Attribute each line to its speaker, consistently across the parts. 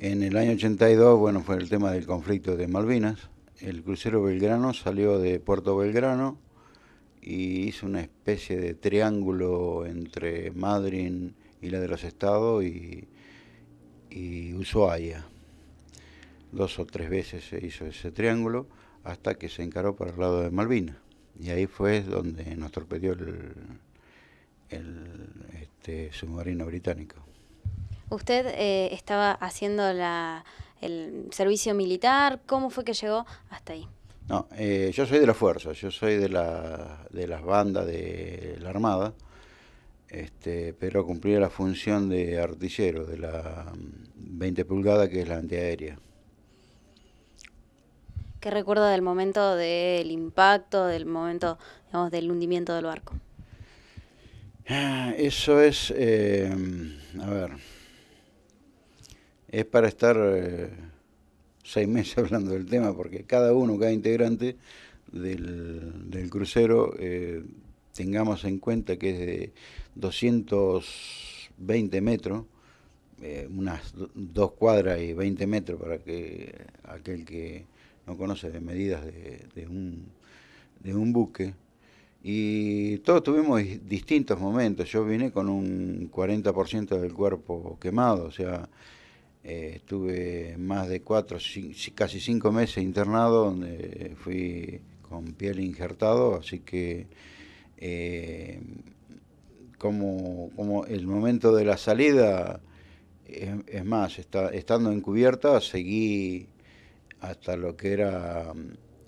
Speaker 1: En el año 82, bueno, fue el tema del conflicto de Malvinas. El crucero Belgrano salió de Puerto Belgrano y hizo una especie de triángulo entre Madryn, la de los Estados y, y Ushuaia. Dos o tres veces se hizo ese triángulo hasta que se encaró para el lado de Malvinas. Y ahí fue donde nos torpedió el, este, submarino británico. Usted eh, estaba haciendo el servicio militar, ¿cómo fue que llegó hasta ahí? No, eh, yo soy de la fuerza, yo soy de, las bandas de la Armada, este, pero cumplía la función de artillero de la 20 mm, pulgada que es la antiaérea. ¿Qué recuerda del momento del impacto, del momento digamos, del hundimiento del barco? Ah, eso es, eh, a ver, es para estar eh, seis meses hablando del tema, porque cada uno, cada integrante del, crucero, eh, tengamos en cuenta que es de 220 metros, eh, unas dos cuadras y 20 metros para que aquel que no conoce de medidas de, un, de un buque. Y todos tuvimos distintos momentos. Yo vine con un 40% del cuerpo quemado, o sea, eh, estuve más de cuatro, casi cinco meses internado, donde fui con piel injertado, así que eh, como, como el momento de la salida, es, más, estando en cubierta, seguí hasta lo que era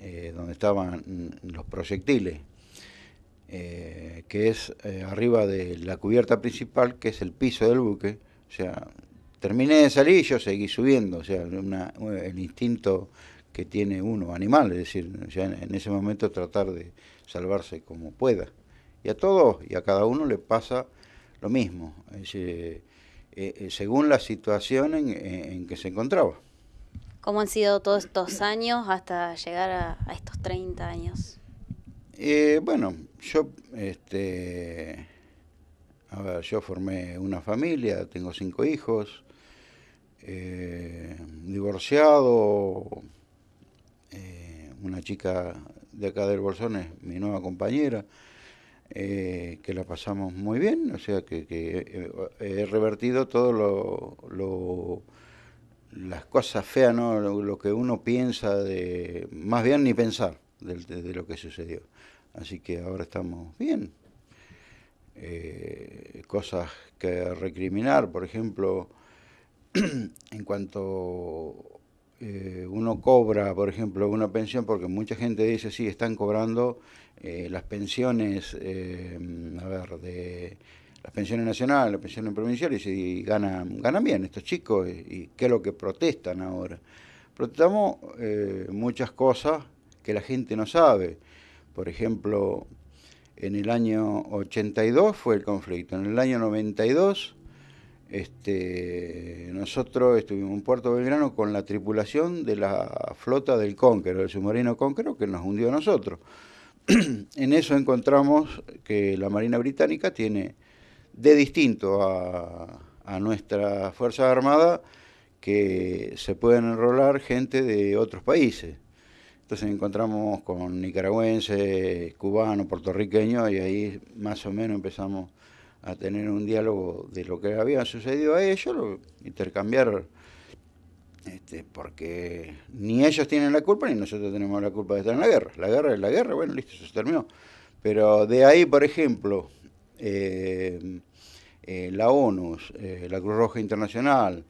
Speaker 1: eh, donde estaban los proyectiles, que es arriba de la cubierta principal, que es el piso del buque, o sea, terminé de salir y yo seguí subiendo, o sea, el instinto que tiene uno, animal, es decir, en ese momento tratar de salvarse como pueda. Y a todos y a cada uno le pasa lo mismo, eh, eh, según la situación en, que se encontraba. ¿Cómo han sido todos estos años hasta llegar a, estos 30 años? Eh, bueno, yo, este, yo formé una familia, tengo cinco hijos, eh, divorciado, eh, una chica de acá del Bolsón es mi nueva compañera, eh, que la pasamos muy bien, o sea que, he revertido todo lo, las cosas feas, Lo, que uno piensa de, más bien ni pensar de, lo que sucedió. Así que ahora estamos bien. cosas que recriminar, por ejemplo, en cuanto eh, uno cobra, por ejemplo, una pensión, porque mucha gente dice, sí, están cobrando eh, las pensiones, eh, a ver, de las pensiones nacionales, las pensiones provinciales, y ganan, ganan bien estos chicos, y, qué es lo que protestan ahora. Protestamos muchas cosas que la gente no sabe. Por ejemplo, en el año 82 fue el conflicto, en el año 92 este, nosotros estuvimos en Puerto Belgrano con la tripulación de la flota del Cónquero, del submarino Cónquero, que nos hundió a nosotros. en eso encontramos que la Marina Británica tiene de distinto a, a nuestra Fuerza Armada que se pueden enrolar gente de otros países. Entonces encontramos con nicaragüenses, cubanos, puertorriqueños y ahí más o menos empezamos a tener un diálogo de lo que había sucedido a ellos, intercambiar, este, porque ni ellos tienen la culpa ni nosotros tenemos la culpa de estar en la guerra. La guerra es la guerra, bueno, listo, se terminó. Pero de ahí, por ejemplo, eh, eh, la ONU, eh, la Cruz Roja Internacional,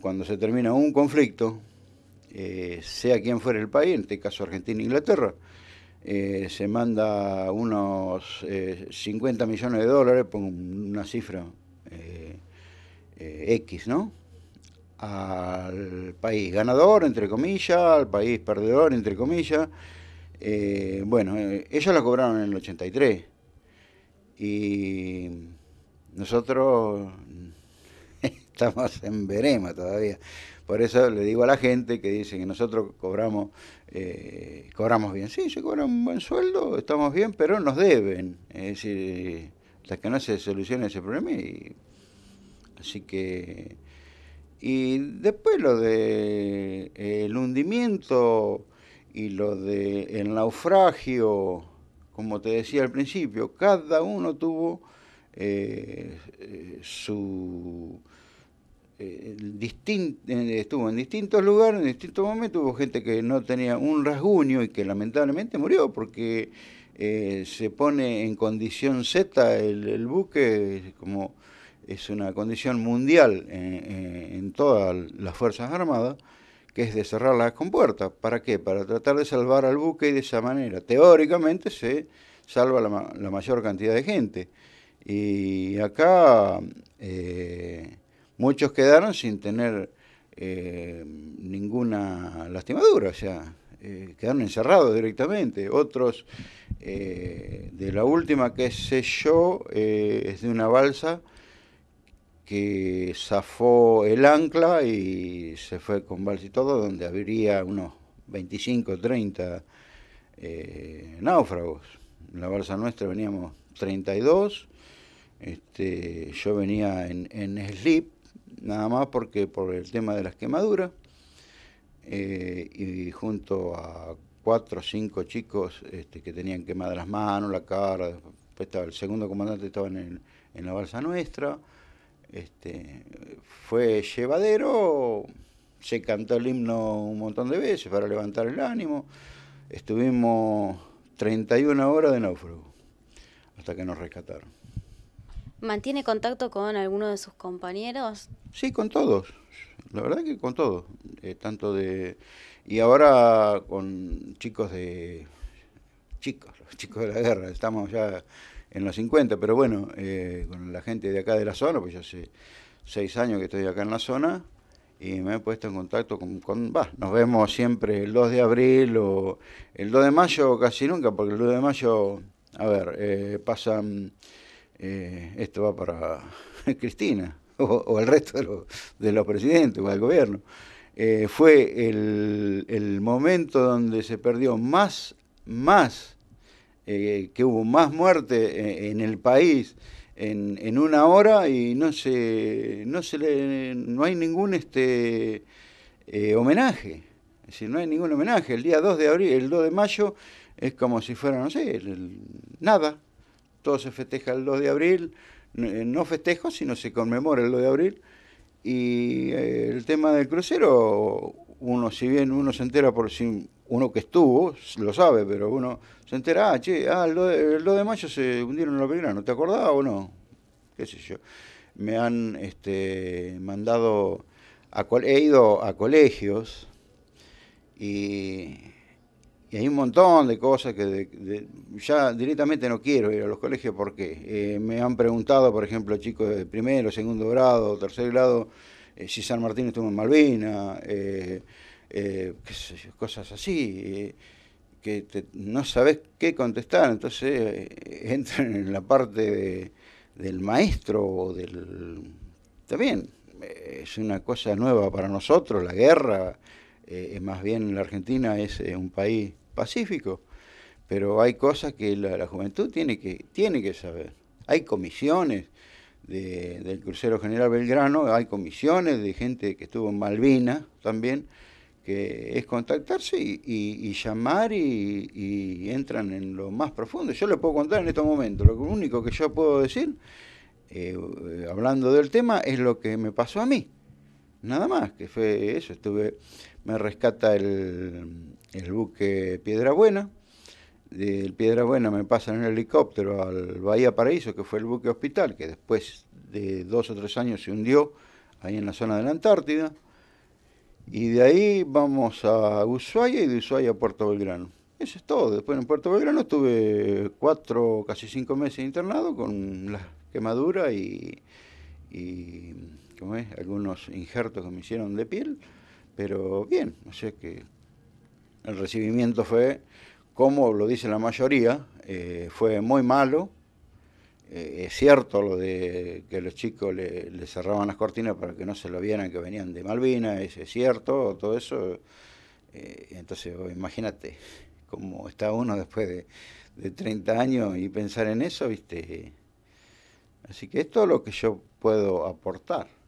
Speaker 1: cuando se termina un conflicto, sea quien fuera el país, en este caso Argentina e Inglaterra, eh, se manda unos 50 eh, millones de dólares, pongo una cifra eh, X, ¿no? Al país ganador, entre comillas, al país perdedor, entre comillas. bueno, ellos la cobraron en el 83 y nosotros estamos en verema todavía. Por eso le digo a la gente que dice que nosotros cobramos, eh, cobramos bien. Sí, se cobra un buen sueldo, estamos bien, pero nos deben. Es decir, eh, hasta que no se solucione ese problema. Y, así que. Y después lo de eh, el hundimiento y lo de el naufragio, como te decía al principio, cada uno tuvo su eh, estuvo en distintos lugares, en distintos momentos, hubo gente que no tenía un rasguño y que lamentablemente murió porque eh, se pone en condición Z el, buque, como es una condición mundial en, todas las Fuerzas Armadas, que es de cerrar las compuertas. ¿Para qué? Para tratar de salvar al buque y de esa manera, teóricamente, se salva la, mayor cantidad de gente. Y acá... Eh, muchos quedaron sin tener eh, ninguna lastimadura, o sea, eh, quedaron encerrados directamente. Otros, eh, de la última que sé yo, es de una balsa que zafó el ancla y se fue con balsa y todo, donde habría unos 25, 30 náufragos. En la balsa nuestra veníamos 32, este, yo venía en, en slip, nada más porque por el tema de las quemaduras. Eh, y junto a cuatro o cinco chicos este, que tenían quemadas las manos, la cara, estaba el segundo comandante estaba en, la balsa nuestra. Este, fue llevadero, se cantó el himno un montón de veces para levantar el ánimo. Estuvimos 31 horas de náufrago hasta que nos rescataron. ¿Mantiene contacto con alguno de sus compañeros? Sí, con todos. La verdad que con todos. Eh, tanto de. Y ahora con chicos de. Chicos, los chicos de la guerra. Estamos ya en los 50, pero bueno, eh, con la gente de acá de la zona, pues ya hace seis años que estoy acá en la zona y me he puesto en contacto con. con nos vemos siempre el 2 de abril o el 2 de mayo casi nunca, porque el 2 de mayo, a ver, eh, pasan eh, esto va para Cristina o, el resto de, los presidentes o al gobierno. Eh, fue el, momento donde se perdió más, más, eh, que hubo más muerte en el país en, en, una hora y no se, no se no hay ningún este homenaje. Es decir, no hay ningún homenaje. El día 2 de abril, el 2 de mayo es como si fuera, no sé, nada todo se festeja el 2 de abril, eh, no festejo, sino se conmemora el 2 de abril. Y eh, el tema del crucero, uno, si bien uno se entera por si uno que estuvo, lo sabe, pero uno se entera, ah, che, ah, el 2 de, mayo se hundieron los la ¿te acordás o no? ¿Qué sé yo? Me han este, mandado, a, he ido a colegios y y hay un montón de cosas que ya directamente no quiero ir a los colegios porque eh, me han preguntado, por ejemplo, chicos de primero, segundo grado, tercer grado, eh, si San Martín estuvo en Malvina, eh, cosas así, que no sabes qué contestar, entonces entran en la parte del maestro o del... También es una cosa nueva para nosotros, la guerra, más bien la Argentina es un país pacífico, pero hay cosas que la, juventud tiene que, tiene que saber. Hay comisiones del crucero General Belgrano, hay comisiones de gente que estuvo en Malvinas también, que es contactarse y, llamar y, entran en lo más profundo. Yo le puedo contar en estos momentos, lo único que yo puedo decir, eh, hablando del tema, es lo que me pasó a mí nada más, que fue eso, estuve, me rescata el, el buque Piedra Buena, del Piedra Buena me pasan en helicóptero al Bahía Paraíso, que fue el buque hospital, que después de dos o tres años se hundió ahí en la zona de la Antártida, y de ahí vamos a Ushuaia y de Ushuaia a Puerto Belgrano. Eso es todo. Después en Puerto Belgrano estuve cuatro, casi cinco meses internado con la quemadura y algunos injertos que me hicieron de piel, pero bien, o sea que el recibimiento fue, como lo dice la mayoría, eh, fue muy malo. Eh, es cierto lo de que los chicos le, cerraban las cortinas para que no se lo vieran que venían de Malvinas, es, cierto, todo eso. Eh, entonces, imagínate cómo está uno después de, 30 años y pensar en eso, ¿viste? Así que esto es lo que yo puedo aportar.